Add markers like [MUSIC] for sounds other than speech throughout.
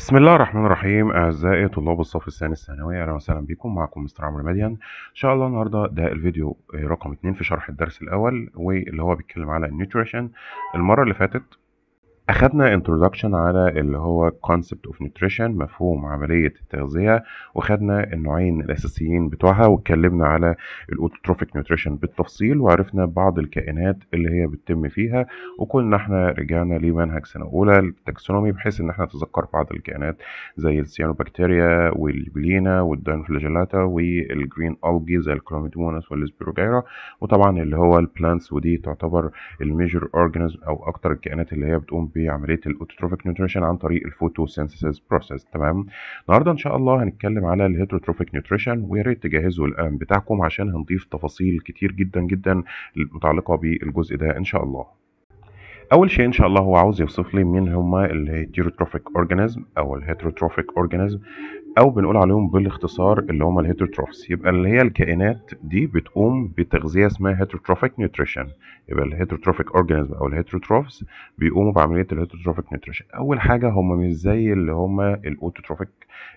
بسم الله الرحمن الرحيم اعزائي طلاب الصف الثاني الثانوي اهلا وسهلا بكم معكم مستر عمرو مديان ان شاء الله النهارده ده الفيديو رقم اتنين في شرح الدرس الاول واللي هو بيتكلم على النيوتريشن المره اللي فاتت أخدنا introduction على اللي هو concept of nutrition مفهوم عملية التغذية وخدنا النوعين الأساسيين بتوعها واتكلمنا على الأوتوتروفيك نيوتريشن بالتفصيل وعرفنا بعض الكائنات اللي هي بتتم فيها وكنا احنا رجعنا لمنهج سنة أولى التاكسونومي بحيث إن احنا نتذكر بعض الكائنات زي السيانوبكتيريا واليوبلينا والداينفلاجيلاتا والجرين ألجي زي الكلوميدونس والسبيروجيرا وطبعا اللي هو البلانتس ودي تعتبر الميجر أورجانيزم أو أكتر الكائنات اللي هي بتقوم ب في عمليه الاوتوتروفيك نيوتريشن عن طريق الفوتوسينثيسيس بروسيس تمام النهارده ان شاء الله هنتكلم على الهيتروتروفيك نيوتريشن ويا ريت تجهزوا القلم بتاعكم عشان هنضيف تفاصيل كتير جدا جدا متعلقه بالجزء ده ان شاء الله اول شيء ان شاء الله هو عاوز يوصف لي مين هما الهيتروتروفيك اورجانيزم او الهيتروتروفيك اورجانيزم او بنقول عليهم بالاختصار اللي هم الهيتروتروفس يبقى اللي هي الكائنات دي بتقوم بتغذيه اسمها هيتروتروفيك نيوتريشن يبقى الهيتروتروفيك اورجانيزم او الهيتروتروفس بيقوموا بعمليه الهيتروتروفيك نيوتريشن اول حاجه هم مش زي اللي هم الاوتوتروفيك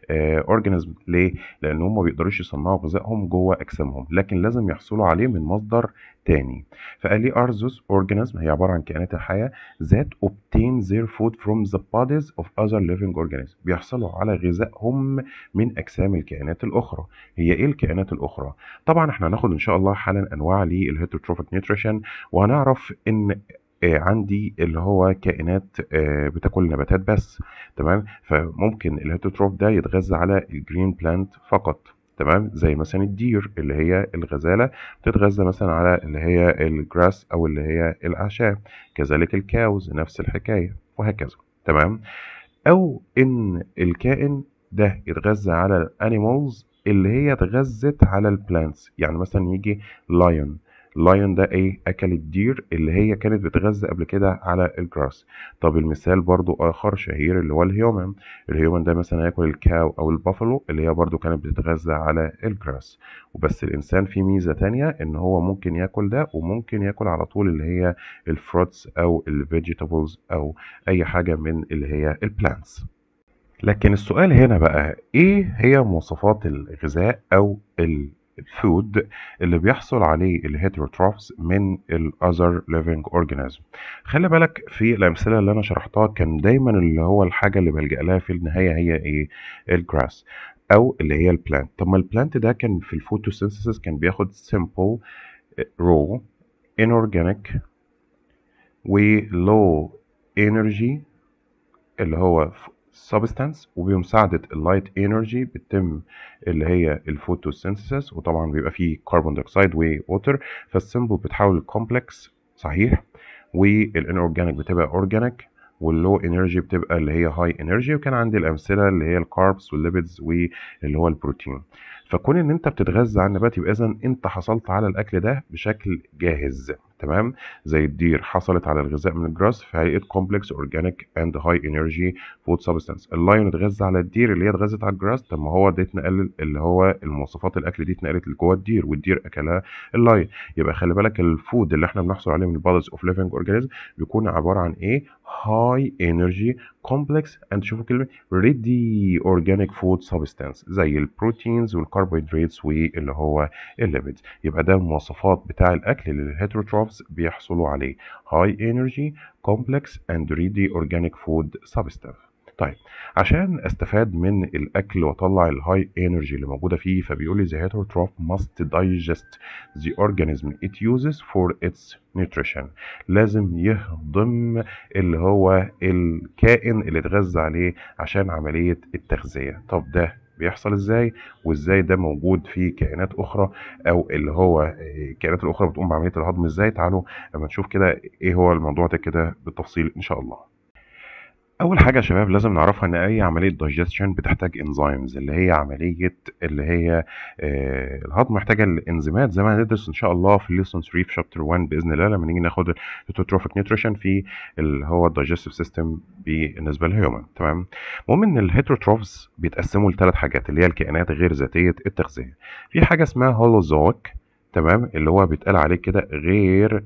آه، اورجانيزم ليه لان هم ما بيقدروش يصنعوا غذائهم جوه اجسامهم لكن لازم يحصلوا عليه من مصدر تاني فقال لي ارزوس اورجانيزم هي عبارة عن كائنات الحياة ذات اوبتين ذير فود فروم ذا بوديز اوف اذر ليفنج اورجانيزم بيحصلوا على غذائهم من اجسام الكائنات الاخرى هي ايه الكائنات الاخرى طبعا احنا هناخد ان شاء الله حالا انواع للهيتروتروفيك نيوتريشن وهنعرف ان آه، عندي اللي هو كائنات آه، بتاكل نباتات بس تمام فممكن الهيتروتروف ده يتغذى على الجرين بلانت فقط تمام زي مثلا الدير اللي هي الغزاله بتتغذى مثلا على اللي هي الجراس او اللي هي الاعشاب كذلك الكاوز نفس الحكايه وهكذا تمام او ان الكائن ده اتغذى على الانيمالز اللي هي اتغذت على البلانتس يعني مثلا يجي لايون اللايون ده ايه اكل الدير اللي هي كانت بتغذى قبل كده على الجراس طب المثال برضو اخر شهير اللي هو الهيومن الهيومن ده مثلا هياكل الكاو او البافلو اللي هي برضو كانت بتتغذى على الجراس وبس الانسان فيه ميزه تانية ان هو ممكن ياكل ده وممكن ياكل على طول اللي هي الفروتس او الفيجيتابلز او اي حاجه من اللي هي البلانتس لكن السؤال هنا بقى ايه هي مواصفات الغذاء او الفود اللي بيحصل عليه الهيتروتروفز من الاذر ليفنج اورجانيزم خلي بالك في الامثله اللي انا شرحتها كان دايما اللي هو الحاجه اللي بلجأ لها في النهايه هي ايه الجراس او اللي هي البلانت طب ما البلانت ده كان في الفوتوسينثيسيس كان بياخد سمبل رو انورجانيك ولو انرجي اللي هو سبستانس وبمساعده اللايت انرجي بتتم اللي هي الفوتوسينثيسيس وطبعا بيبقى فيه كربون دايوكسيد ووتر فالسمبل بتحول الكومبلكس صحيح والانورجانيك بتبقى اورجانيك واللو انرجي بتبقى اللي هي هاي انرجي وكان عندي الامثله اللي هي الكاربس والليبيدز واللي هو البروتين فكون ان انت بتتغذى على النبات يبقى اذا انت حصلت على الاكل ده بشكل جاهز تمام زي الدير حصلت على الغذاء من الجراس في هيئه كومبلكس اورجانيك اند هاي انرجي فود سبستانس اللايون اتغذى على الدير اللي هي اتغذت على الجراس طب ما هو ده اتنقل اللي هو المواصفات الاكل دي اتنقلت لجوه الدير والدير اكلها اللايون يبقى خلي بالك الفود اللي احنا بنحصل عليه من البادز اوف ليفنج اورجانيزم بيكون عباره عن ايه هاي انرجي كومبلكس اند شوفوا كلمه ريدي اورجانيك فود سبستانس زي البروتينز والكربوهيدرات واللي هو الليبيدز يبقى ده المواصفات بتاع الاكل للهيتروتروف كاربس بيحصلوا عليه هاي انرجي كومبلكس اند ريدي اورجانيك فود سبستانس طيب عشان استفاد من الاكل واطلع الهاي انرجي اللي موجوده فيه فبيقول لي the هيتروتروف must digest the organism it uses for its nutrition لازم يهضم اللي هو الكائن اللي اتغذى عليه عشان عمليه التغذيه طب ده بيحصل ازاي وازاي ده موجود في كائنات اخرى او اللي هو الكائنات آه، الاخرى بتقوم بعمليه الهضم ازاي تعالوا لما نشوف كده ايه هو الموضوع ده كده بالتفصيل ان شاء الله اول حاجه يا شباب لازم نعرفها ان اي عمليه دايجستشن بتحتاج انزيمز اللي هي عمليه اللي هي آه الهضم محتاجه الانزيمات زي ما هندرس ان شاء الله في ليسون 3 في شابتر 1 باذن الله لما نيجي ناخد التوتروفيك نيوتريشن في اللي هو الدايجستيف سيستم بالنسبه للهيومن تمام المهم ان الهيتروتروفز بيتقسموا لثلاث حاجات اللي هي الكائنات غير ذاتيه التغذيه في حاجه اسمها هولوزويك تمام اللي هو بيتقال عليه كده غير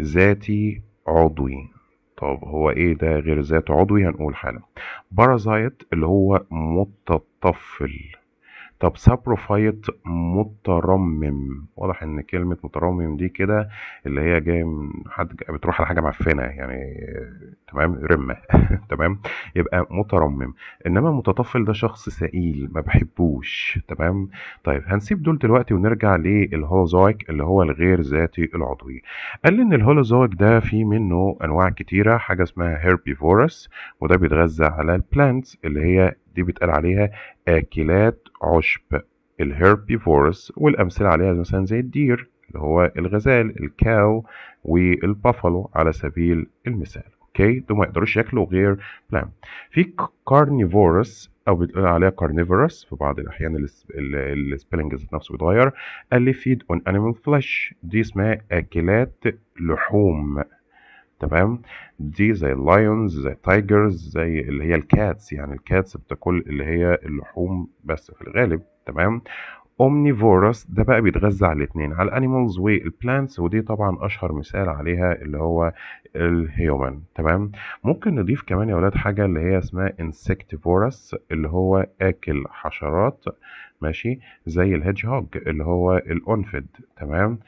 ذاتي عضوي طب هو ايه ده غير ذات عضوي هنقول حالا بارازايت اللي هو متطفل طب سابروفايت مترمم واضح ان كلمة مترمم دي كده اللي هي جاية من حد بتروح على حاجة معفنة يعني تمام رمة [LAUGHS] تمام يبقى مترمم انما متطفل ده شخص سائل ما بحبوش تمام طيب هنسيب دول دلوقتي ونرجع للهولوزويك اللي هو الغير ذاتي العضوي قال ان الهولوزويك ده في منه انواع كتيرة حاجة اسمها هيربيفورس وده بيتغذى على البلانتس اللي هي دي بيتقال عليها أكلات عشب الهيربيفورس والأمثلة عليها مثلا زي الدير اللي هو الغزال الكاو والبافالو على سبيل المثال اوكي دول ما يقدروش ياكلوا غير بلان في كارنيفورس او بتقول عليها كارنيفورس في بعض الاحيان السبيلنج نفسه بيتغير اللي فيد اون انيمال فلاش دي اسمها اكلات لحوم تمام دي زي اللايونز زي تايجرز زي اللي هي الكاتس يعني الكاتس بتاكل اللي هي اللحوم بس في الغالب تمام اومنيفورس ده بقى بيتغذى على الاثنين على الانيمالز والبلانتس ودي طبعا اشهر مثال عليها اللي هو الهيومن تمام ممكن نضيف كمان يا ولاد حاجه اللي هي اسمها انسكتيفورس اللي هو اكل حشرات ماشي زي الهيدج هوج اللي هو الانفيد تمام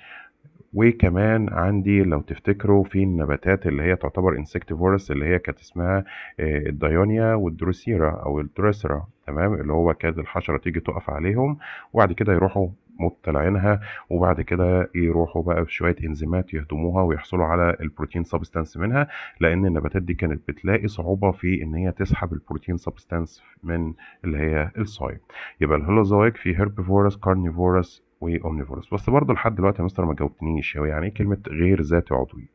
وكمان عندي لو تفتكروا في النباتات اللي هي تعتبر انسكتيفورس اللي هي كانت اسمها آه، الديونيا والدروسيرا او الدروسرا تمام اللي هو كانت الحشره تيجي تقف عليهم وبعد كده يروحوا مبتلعينها وبعد كده يروحوا بقى بشويه انزيمات يهضموها ويحصلوا على البروتين سبستانس منها لان النباتات دي كانت بتلاقي صعوبه في ان هي تسحب البروتين سبستانس من اللي هي الصايب يبقى الهولوزويك في هيربيفورس كارنيفورس واومنيفورس بس برضه لحد دلوقتي يا مستر ما جاوبتنيش هو يعني ايه كلمه غير ذاتي عضوي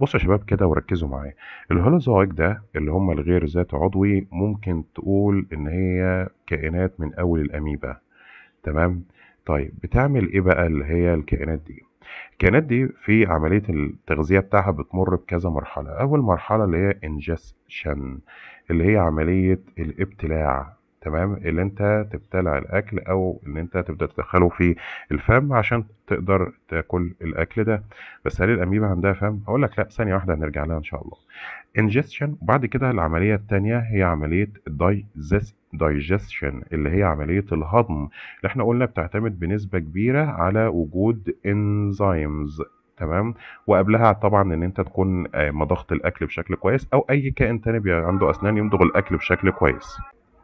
بصوا يا شباب كده وركزوا معايا الهولوزويك ده اللي هم الغير ذاتي عضوي ممكن تقول ان هي كائنات من اول الاميبا تمام طيب بتعمل ايه بقى اللي هي الكائنات دي الكائنات دي في عملية التغذية بتاعها بتمر بكذا مرحلة أول مرحلة اللي هي انجسشن اللي هي عملية الابتلاع تمام اللي انت تبتلع الاكل او ان انت تبدا تدخله في الفم عشان تقدر تاكل الاكل ده بس هل الاميبا عندها فم اقول لك لا ثانيه واحده هنرجع لها ان شاء الله انجستشن وبعد كده العمليه الثانيه هي عمليه دايجستشن اللي هي عمليه الهضم اللي احنا قلنا بتعتمد بنسبه كبيره على وجود انزيمز تمام وقبلها طبعا ان انت تكون آه، مضغت الاكل بشكل كويس او اي كائن تاني عنده اسنان يمضغ الاكل بشكل كويس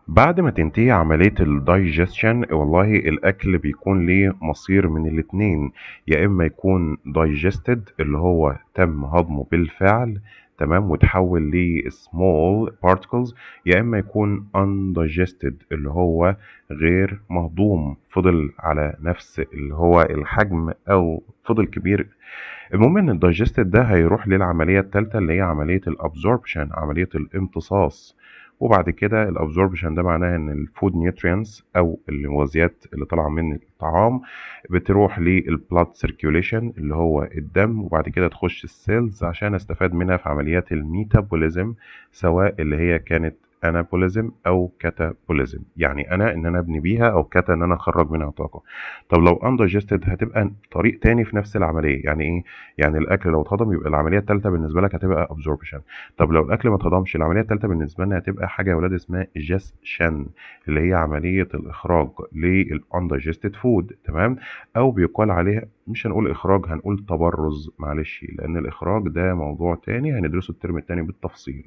بعد ما تنتهي عملية الدايجستشن والله الأكل بيكون ليه مصير من الاتنين يا إما يكون دايجستد اللي هو تم هضمه بالفعل تمام وتحول ليه small particles يا إما يكون undigested اللي هو غير مهضوم فضل على نفس اللي هو الحجم أو فضل كبير المهم إن الدايجستد ده هيروح للعملية التالتة اللي هي عملية الابزوربشن عملية الامتصاص وبعد كده الابزوربشن ده معناه ان الفود نيوترينز او المغذيات اللي طالعه من الطعام بتروح للبلاد سيركيوليشن اللي هو الدم وبعد كده تخش السيلز عشان استفاد منها في عمليات الميتابوليزم سواء اللي هي كانت انابوليزم او كاتابوليزم يعني انا ان انا ابني بيها او كاتا ان انا اخرج منها طاقه طب لو اندجستد هتبقى طريق تاني في نفس العمليه يعني ايه يعني الاكل لو اتهضم يبقى العمليه الثالثه بالنسبه لك هتبقى ابزوربشن طب لو الاكل ما اتهضمش العمليه الثالثه بالنسبه لنا هتبقى حاجه يا ولاد اسمها جسشن اللي هي عمليه الاخراج للاندجستد فود تمام او بيقال عليها مش هنقول إخراج هنقول تبرز معلش لأن الإخراج ده موضوع تاني هندرسه الترم التاني بالتفصيل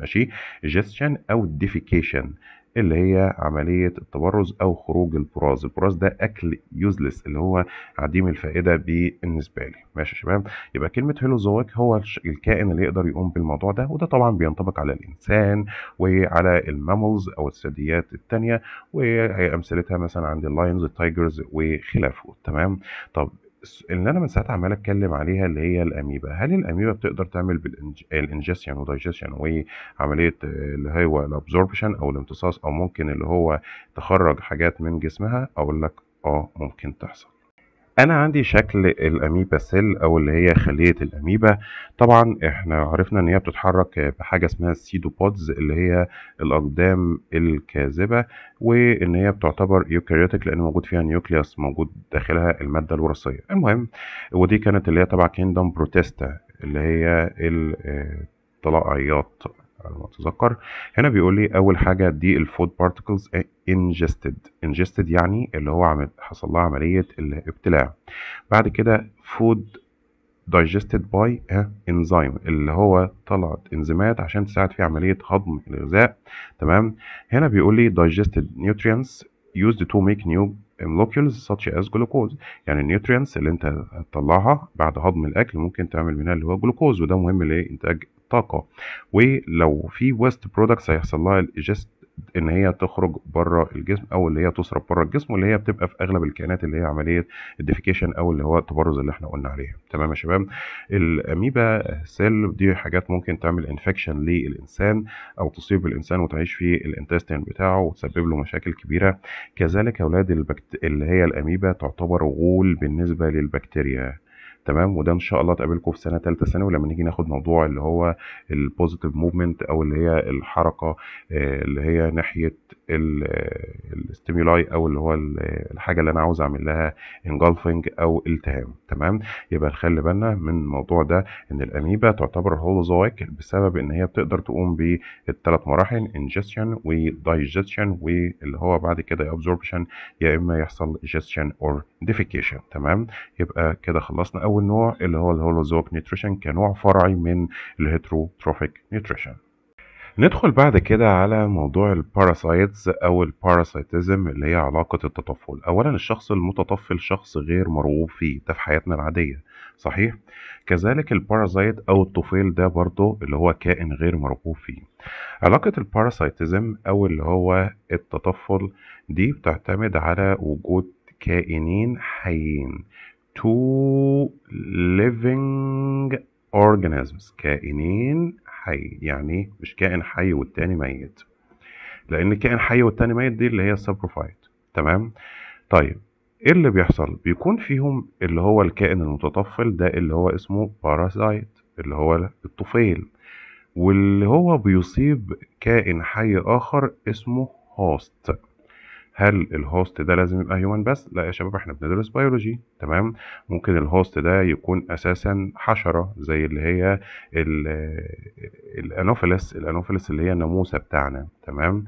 ماشي جيستشن أو ديفيكيشن اللي هي عملية التبرز أو خروج البراز البراز ده أكل يوزلس اللي هو عديم الفائدة بالنسبة لي ماشي يا شباب يبقى كلمة هيلوزويك هو الكائن اللي يقدر يقوم بالموضوع ده وده طبعا بينطبق على الإنسان وعلى الماملز أو الثدييات التانية وأمثلتها مثلا عند اللاينز التايجرز وخلافه تمام طب اللي أنا من ساعتها عمّال أتكلّم عليها اللي هي الأميبا، هل الأميبا بتقدر تعمل بالإنج الingestion وdigestion وعملية اللي هو الابزوربشن أو الامتصاص أو ممكن اللي هو تخرّج حاجات من جسمها؟ أقول لك آه ممكن تحصل. انا عندي شكل الاميبا سيل او اللي هي خلية الاميبا طبعا احنا عرفنا ان هي بتتحرك بحاجة اسمها السيدوبودز اللي هي الاقدام الكاذبة وان هي بتعتبر يوكاريوتك لان موجود فيها نيوكليوس موجود داخلها المادة الوراثية المهم ودي كانت اللي هي تبع كيندم بروتيستا اللي هي الطلائعيات آه، على ما اتذكر هنا بيقول لي اول حاجه دي الفود بارتكلز انجستد انجستد يعني اللي هو عمل حصل لها عمليه الابتلاع بعد كده فود دايجستد باي انزيم اللي هو طلعت انزيمات عشان تساعد في عمليه هضم الغذاء تمام هنا بيقول لي دايجستد نيوترينتس used to make new molecules such as glucose يعني النيوترينتس اللي انت هتطلعها بعد هضم الاكل ممكن تعمل منها اللي هو جلوكوز وده مهم لانتاج الطاقة ولو في ويست برودكتس هيحصل لها الايجست ان هي تخرج بره الجسم او اللي هي تسرب بره الجسم واللي هي بتبقى في اغلب الكائنات اللي هي عمليه الديفيكيشن او اللي هو التبرز اللي احنا قلنا عليها تمام يا شباب الاميبا سيل دي حاجات ممكن تعمل انفكشن للانسان او تصيب الانسان وتعيش في الانتستين بتاعه وتسبب له مشاكل كبيره كذلك اولاد البكت... اللي هي الاميبا تعتبر غول بالنسبه للبكتيريا تمام وده ان شاء الله تقابلكم في سنه ثالثه ثانوي لما نيجي ناخد موضوع اللي هو البوزيتيف موفمنت او اللي هي الحركه آه، اللي هي ناحيه الاستيمولاي آه، او اللي هو آه، الحاجه اللي انا عاوز اعمل لها انجلفنج او التهام تمام يبقى نخلي بالنا من الموضوع ده ان الاميبا تعتبر هولوزويك بسبب ان هي بتقدر تقوم بالثلاث مراحل انجستشن ودايجستشن واللي هو بعد كده ابزوربشن يا اما يحصل جستشن اور ديفيكيشن تمام يبقى كده خلصنا اول أول نوع اللي هو الهولوزوك نيوتريشن كنوع فرعي من الهيتروتروفيك نيوتريشن ندخل بعد كده على موضوع الباراسايتز او الباراسايتزم اللي هي علاقة التطفل اولا الشخص المتطفل شخص غير مرغوب فيه ده في حياتنا العادية صحيح كذلك البارازايت او الطفيل ده برضه اللي هو كائن غير مرغوب فيه علاقة الباراسايتزم او اللي هو التطفل دي بتعتمد على وجود كائنين حيين to living organisms كائنين حي يعني مش كائن حي والتاني ميت لان كائن حي والتاني ميت دي اللي هي السبروفايت تمام طيب ايه اللي بيحصل بيكون فيهم اللي هو الكائن المتطفل ده اللي هو اسمه باراسايت اللي هو الطفيل واللي هو بيصيب كائن حي اخر اسمه هوست هل الهوست ده لازم يبقى هيومن بس لا يا شباب احنا بندرس بيولوجي تمام ممكن الهوست ده يكون اساسا حشره زي اللي هي الانوفيلس الانوفيلس اللي هي الناموسه بتاعنا تمام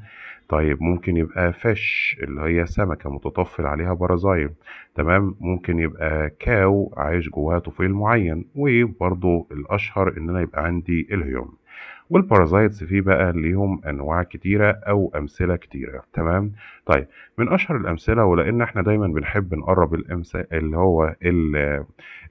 طيب ممكن يبقى فش اللي هي سمكه متطفل عليها بارازايم تمام ممكن يبقى كاو عايش جواها طفيل معين وبرضو الاشهر ان انا يبقى عندي الهيوم والبارازايتس فيه بقى ليهم انواع كتيره او امثله كتيره تمام طيب من اشهر الامثله ولان احنا دايما بنحب نقرب الامثله اللي هو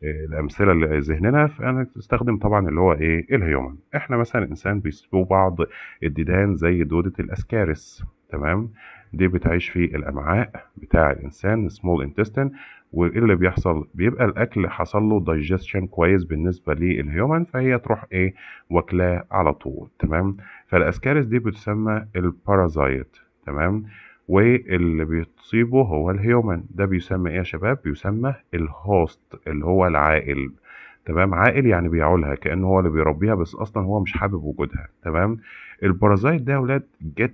الامثله اللي ذهننا فانا استخدم طبعا اللي هو ايه الهيومن احنا مثلا انسان بيسبوه بعض الديدان زي دوده الاسكارس تمام دي بتعيش في الامعاء بتاع الانسان سمول intestine وايه اللي بيحصل بيبقى الاكل حصل له دايجستشن كويس بالنسبه للهيومن فهي تروح ايه واكلاه على طول تمام فالاسكاريس دي بتسمى البارازايت تمام واللي بيصيبه هو الهيومن ده بيسمى ايه يا شباب بيسمى الهوست اللي هو العائل تمام عائل يعني بيعولها كأنه هو اللي بيربيها بس أصلا هو مش حابب وجودها تمام البارازايت ده يا ولاد جت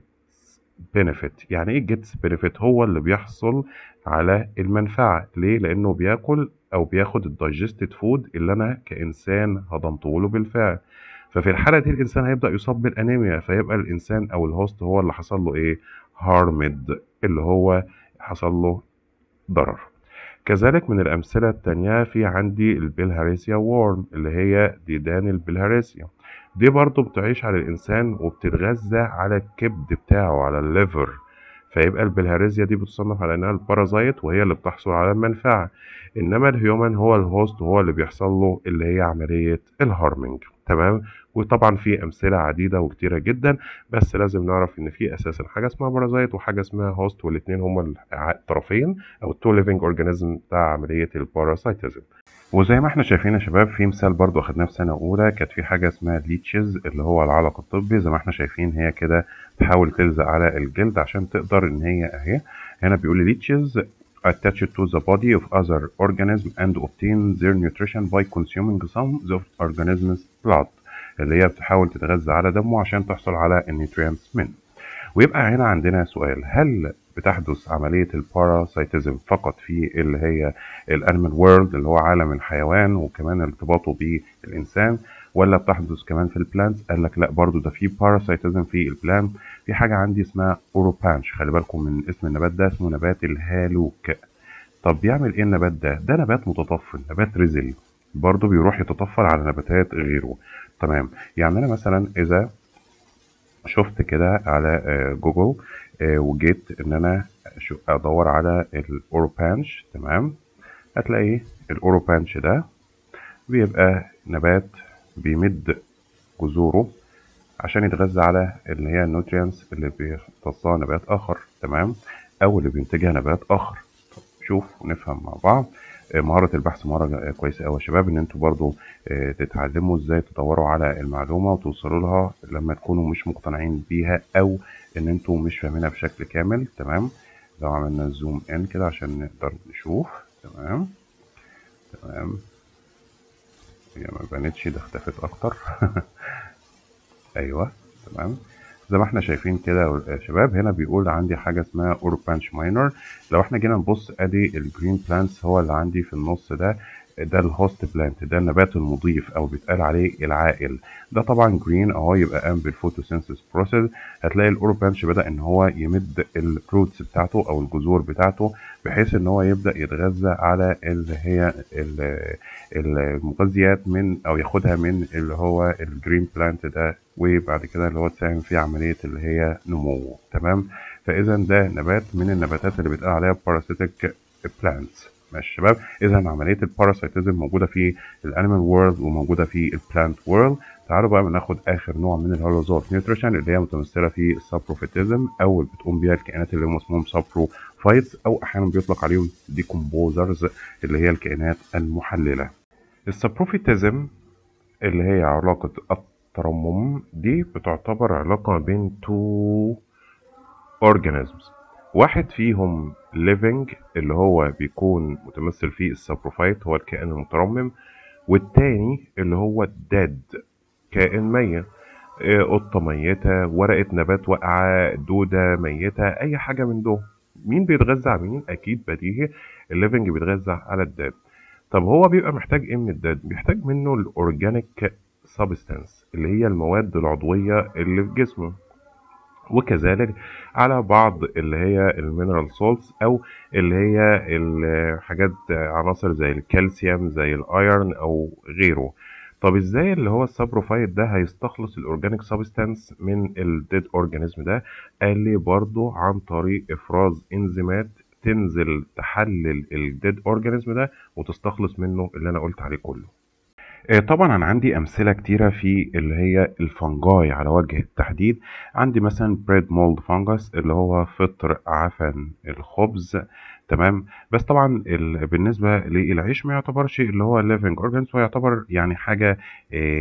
بنفيت يعني ايه جيتس بنفيت هو اللي بيحصل على المنفعه ليه لانه بياكل او بياخد الدايجستد فود اللي انا كانسان هضمته له بالفعل ففي الحاله دي الانسان هيبدا يصاب بالانيميا فيبقى الانسان او الهوست هو اللي حصل له ايه هارمد اللي هو حصل له ضرر كذلك من الأمثلة التانية في عندي البلهاريسيا وورم اللي هي ديدان البلهاريسيا دي برضو بتعيش على الإنسان وبتتغذى على الكبد بتاعه على الليفر فيبقى البلهاريسيا دي بتصنف على إنها البارازايت وهي اللي بتحصل على المنفعة انما الهيومن هو الهوست هو اللي بيحصل له اللي هي عمليه الهارمنج تمام وطبعا في امثله عديده وكتيره جدا بس لازم نعرف ان في اساسا حاجه اسمها بارازايت وحاجه اسمها هوست والاثنين هما الطرفين او التو ليفنج اورجانيزم بتاع عمليه الباراسايتزم وزي ما احنا شايفين يا شباب في مثال برضو اخدناه في سنه اولى كانت في حاجه اسمها ليتشز اللي هو العلق الطبي زي ما احنا شايفين هي كده تحاول تلزق على الجلد عشان تقدر ان هي اهي هنا بيقول لي ليتشز attached to the body of other organisms and obtain their nutrition by consuming some of the organism's blood اللي هي بتحاول تتغذى على دمه عشان تحصل على النيوترينتس منه ويبقى هنا عندنا سؤال هل بتحدث عملية الباراسايتزم فقط في اللي هي الانيمال وورلد اللي هو عالم الحيوان وكمان ارتباطه بالإنسان ولا بتحدث كمان في البلانتس قال لك لا برضو ده في باراسايتزم في البلانت في حاجة عندي اسمها أوروبانش خلي بالكم من اسم النبات ده اسمه نبات الهالوك طب بيعمل ايه النبات ده؟ ده نبات متطفل نبات ريزل برضه بيروح يتطفل على نباتات غيره تمام يعني انا مثلا اذا شفت كده على آه، جوجل آه، وجيت ان انا ادور على الاورو بانش تمام هتلاقي الاورو بانش ده بيبقى نبات بيمد جذوره عشان يتغذى على اللي هي النوتريانس اللي بيختصها نبات اخر تمام او اللي بينتجها نبات اخر شوف ونفهم مع بعض مهاره البحث مهاره كويسه قوي يا شباب ان انتوا برضو آه، تتعلموا ازاي تدوروا على المعلومه وتوصلوا لها لما تكونوا مش مقتنعين بيها او ان انتوا مش فاهمينها بشكل كامل تمام لو عملنا زوم ان كده عشان نقدر نشوف تمام تمام هي ما بانتش ده اختفت اكتر [LAUGHS] ايوه تمام زي ما احنا شايفين كده يا آه، شباب هنا بيقول عندي حاجه اسمها أوربانش ماينر لو احنا جينا نبص ادي الجرين بلانتس هو اللي عندي في النص ده ده الهوست بلانت ده النبات المضيف او بيتقال عليه العائل ده طبعا جرين اهو يبقى قام بالفوتوسينثيس بروسيس هتلاقي الاوربانش بدا ان هو يمد الروتس بتاعته او الجذور بتاعته بحيث ان هو يبدا يتغذى على اللي هي المغذيات من او ياخدها من اللي هو الجرين بلانت ده وبعد كده اللي هو تساهم في عملية اللي هي نموه تمام فإذا ده نبات من النباتات اللي بيتقال عليها باراسيتيك بلانتس ماشي شباب اذا عمليه الباراسيتيزم موجوده في الانيمال وورلد وموجوده في البلانت وورلد تعالوا بقى ناخد اخر نوع من الهولوزوف نيوتريشن اللي هي متمثله في السابروفيتيزم او اللي بتقوم بيها الكائنات اللي هم اسمهم سابروفايتس او احيانا بيطلق عليهم ديكومبوزرز اللي هي الكائنات المحلله السابروفيتيزم اللي هي علاقه الترمم دي بتعتبر علاقة بين تو organisms واحد فيهم living اللي هو بيكون متمثل فيه السابروفايت هو الكائن المترمم والتاني اللي هو dead كائن ميت آه، قطة ميتة ورقة نبات واقعة دودة ميتة أي حاجة من دول مين بيتغذى على مين أكيد بديهي الليفنج بيتغذى على الداد طب هو بيبقى محتاج إيه من الداد؟ بيحتاج منه الأورجانيك سبستانس اللي هي المواد العضوية اللي في جسمه وكذلك على بعض اللي هي المينرال سولتس او اللي هي الحاجات عناصر زي الكالسيوم زي الايرن او غيره طب ازاي اللي هو السابروفايت ده هيستخلص الاورجانيك سابستانس من الديد اورجانيزم ده قال لي برضو عن طريق افراز انزيمات تنزل تحلل الديد اورجانيزم ده وتستخلص منه اللي انا قلت عليه كله آه، طبعا انا عندي امثله كتيره في اللي هي الفنجاي على وجه التحديد عندي مثلا بريد مولد فانجس اللي هو فطر عفن الخبز تمام بس طبعا بالنسبه للعيش ما يعتبرش اللي هو ليفنج اورجانس ويعتبر يعني حاجه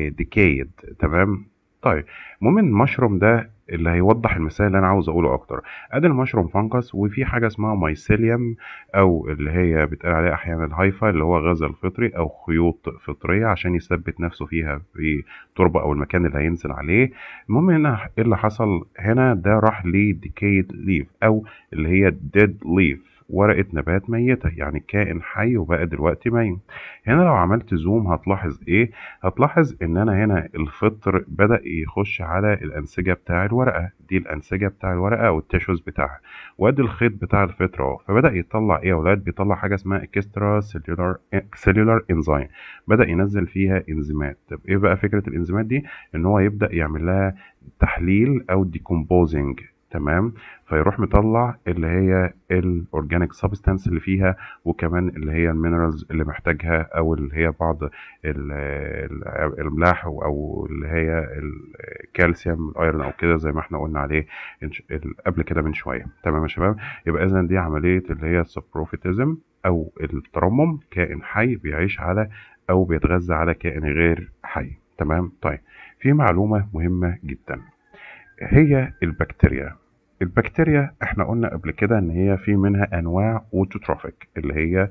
ديكيد آه، تمام طيب المهم المشروم ده اللي هيوضح المثال اللي انا عاوز اقوله اكتر ادي المشروم فانكس وفي حاجه اسمها مايسيليوم او اللي هي بيتقال عليها احيانا الهايفا اللي هو غاز الفطري او خيوط فطريه عشان يثبت نفسه فيها في التربه او المكان اللي هينزل عليه المهم هنا ايه اللي حصل هنا ده راح لديكيد ليف او اللي هي ديد ليف ورقة نبات ميتة يعني الكائن حي وبقى دلوقتي ميت هنا لو عملت زوم هتلاحظ ايه هتلاحظ ان انا هنا الفطر بدأ يخش على الانسجة بتاع الورقة دي الانسجة بتاع الورقة التشوز بتاعها وادي الخيط بتاع الفطر اهو فبدأ يطلع ايه يا اولاد بيطلع حاجة اسمها اكسترا سيلولار انزيم بدأ ينزل فيها انزيمات طب ايه بقى فكرة الانزيمات دي ان هو يبدأ يعمل لها تحليل او ديكومبوزنج تمام فيروح مطلع اللي هي الاورجانيك سبستانس اللي فيها وكمان اللي هي المينرالز اللي محتاجها او اللي هي بعض الاملاح او اللي هي الكالسيوم الايرون او كده زي ما احنا قلنا عليه قبل كده من شويه تمام يا شباب يبقى اذا دي عمليه اللي هي السبروفيتيزم او الترمم كائن حي بيعيش على او بيتغذى على كائن غير حي تمام طيب في معلومه مهمه جدا هي البكتيريا البكتيريا احنا قلنا قبل كده ان هي في منها انواع اوتوتروفيك اللي هي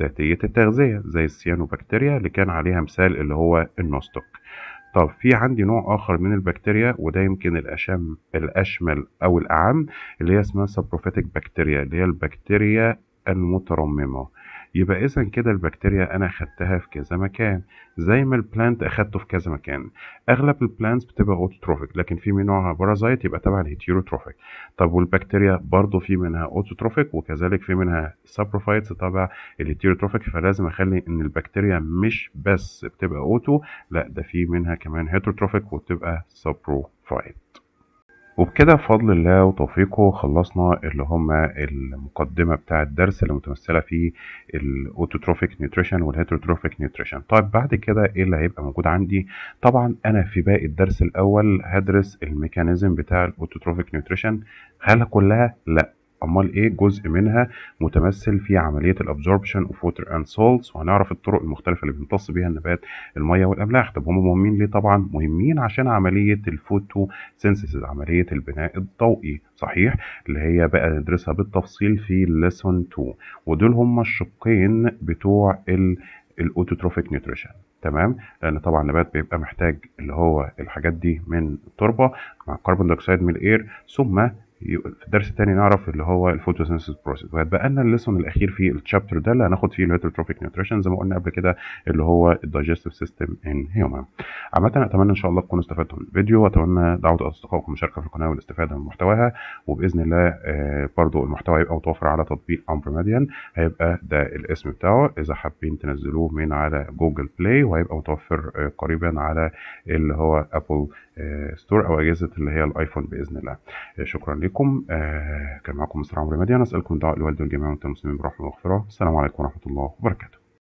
ذاتية التغذية زي السيانوبكتيريا اللي كان عليها مثال اللي هو النوستوك طب في عندي نوع آخر من البكتيريا وده يمكن الأشم الأشمل أو الأعم اللي هي اسمها سبروفيتك بكتيريا اللي هي البكتيريا المترممة يبقى اذا كده البكتيريا انا خدتها في كذا مكان زي ما البلانت اخدته في كذا مكان اغلب البلانتس بتبقى اوتوتروفيك لكن في منها بارازايت يبقى تبع الهيتيروتروفيك طب والبكتيريا برضه في منها اوتوتروفيك وكذلك في منها سابروفايتس تبع الهيتيروتروفيك فلازم اخلي ان البكتيريا مش بس بتبقى اوتو لا ده في منها كمان هيتروتروفيك وبتبقى سابروفايت وبكده بفضل الله وتوفيقه خلصنا اللي هما المقدمة بتاع الدرس اللي متمثلة في الاوتوتروفيك نيوتريشن والهيتروتروفيك نيوتريشن طيب بعد كده ايه اللي هيبقى موجود عندي طبعا انا في باقي الدرس الاول هدرس الميكانيزم بتاع الاوتوتروفيك نيوتريشن هل كلها لا امال ايه جزء منها متمثل في عمليه الابزوربشن اوف ووتر اند سولتس وهنعرف الطرق المختلفه اللي بيمتص بيها النبات الميه والاملاح طب هم مهمين ليه طبعا مهمين عشان عمليه الفوتو سينسيسز عمليه البناء الضوئي صحيح اللي هي بقى ندرسها بالتفصيل في ليسون 2 ودول هم الشقين بتوع الاوتوتروفيك نيوتريشن تمام لان طبعا النبات بيبقى محتاج اللي هو الحاجات دي من التربه مع الكربون دايوكسيد من الاير ثم في درس تاني نعرف اللي هو الفوتوسينثيسيس بروسيس وهيبقى لنا الليسون الاخير في التشابتر ده اللي هناخد فيه الهيتروتروفيك نيوتريشن زي ما قلنا قبل كده اللي هو الدايجستيف سيستم ان هيومن عامه اتمنى ان شاء الله تكونوا استفدتوا من الفيديو واتمنى دعوه اصدقائكم المشاركه في القناه والاستفاده من محتواها وباذن الله آه، برضو المحتوى هيبقى متوفر على تطبيق امبر ميديان هيبقى ده الاسم بتاعه اذا حابين تنزلوه من على جوجل بلاي وهيبقى متوفر آه، قريبا على اللي هو ابل آه، ستور او اجهزه اللي هي الايفون باذن الله شكرا لكم بكم آه، كان معكم مصر عمرو مدينة أسألكم دعاء الوالد والجميع والمسلمين برحمة وغفرة السلام عليكم ورحمة الله وبركاته